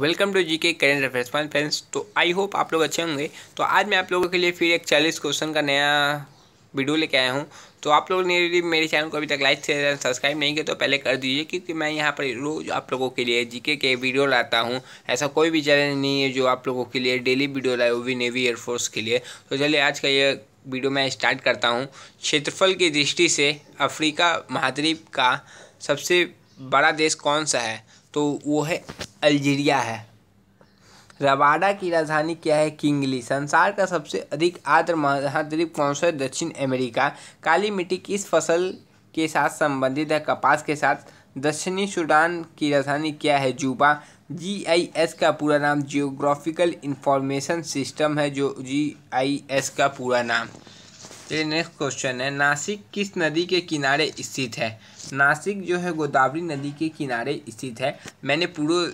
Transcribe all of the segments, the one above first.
welcome to जी के current affairs fine friends तो I hope आप लोग अच्छे होंगे तो आज मैं आप लोगों के लिए फिर एक चालीस क्वेश्चन का नया वीडियो लेके आया हूँ तो आप लोगों ने यदि मेरे चैनल को अभी तक लाइक शेयर सब्सक्राइब नहीं किया तो पहले कर दीजिए क्योंकि मैं यहाँ पर रोज़ आप लोगों के लिए जीके के वीडियो लाता हूँ ऐसा कोई भी चैनल नहीं है जो आप लोगों के लिए डेली वीडियो लाए वो भी नेवी एयरफोर्स के लिए तो चलिए आज का ये वीडियो मैं स्टार्ट करता हूँ क्षेत्रफल की दृष्टि से अफ्रीका महाद्वीप का सबसे बड़ा देश कौन सा है तो वो है अल्जीरिया है रवाडा की राजधानी क्या है किंगली संसार का सबसे अधिक आर्द्र महाद्वीप कौन सा है दक्षिण अमेरिका काली मिट्टी किस फसल के साथ संबंधित है कपास के साथ दक्षिणी सूडान की राजधानी क्या है जूबा एस का पूरा नाम जियोग्राफिकल इंफॉर्मेशन सिस्टम है जो एस का पूरा नाम नेक्स्ट क्वेश्चन है नासिक किस नदी के किनारे स्थित है नासिक जो है गोदावरी नदी के किनारे स्थित है मैंने पूर्व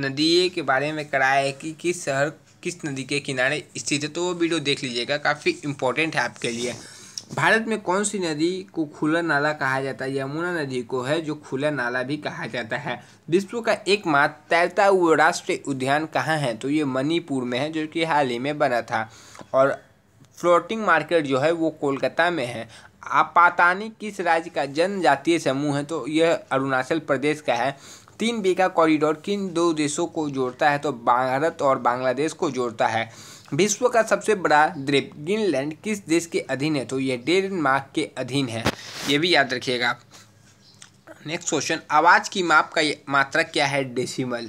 नदी के बारे में कराया है कि किस शहर किस नदी के किनारे स्थित है तो वो वीडियो देख लीजिएगा काफ़ी इंपॉर्टेंट है आपके लिए भारत में कौन सी नदी को खुला नाला कहा जाता है यमुना नदी को है जो खुला नाला भी कहा जाता है विश्व का एकमात्र तैरता हुआ राष्ट्रीय उद्यान कहाँ है तो ये मणिपुर में है जो कि हाल ही में बना था और फ्लोटिंग मार्केट जो है वो कोलकाता में है आपातानी किस राज्य का जनजातीय समूह है तो यह अरुणाचल प्रदेश का है तीन बी का कॉरिडोर किन दो देशों को जोड़ता है तो भारत और बांग्लादेश को जोड़ता है विश्व का सबसे बड़ा द्वीप ग्रीनलैंड किस देश के अधीन है तो यह डेनमार्क के अधीन है ये भी याद रखिएगा नेक्स्ट क्वेश्चन आवाज़ की माप का मात्रा क्या है decimal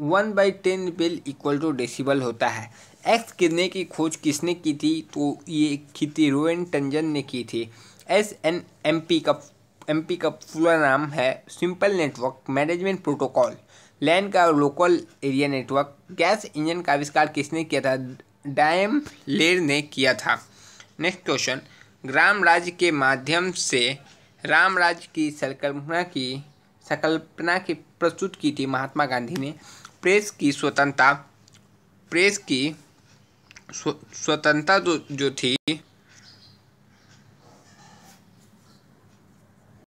one by ten bel equal to decibel होता है एक्स किरने की खोज किसने की थी तो ये रोएन टंजन ने की थी एस एन एम पी का पी का पूरा नाम है simple network management protocol LAN का local area network gas engine का आविष्कार किसने किया था डायम लेर ने किया था नेक्स्ट क्वेश्चन ग्राम राज्य के माध्यम से राम राज्य की संकल्पना की संकल्पना की प्रस्तुत की थी महात्मा गांधी ने प्रेस की स्वतंत्रता प्रेस की स्वतंत्रता जो, जो थी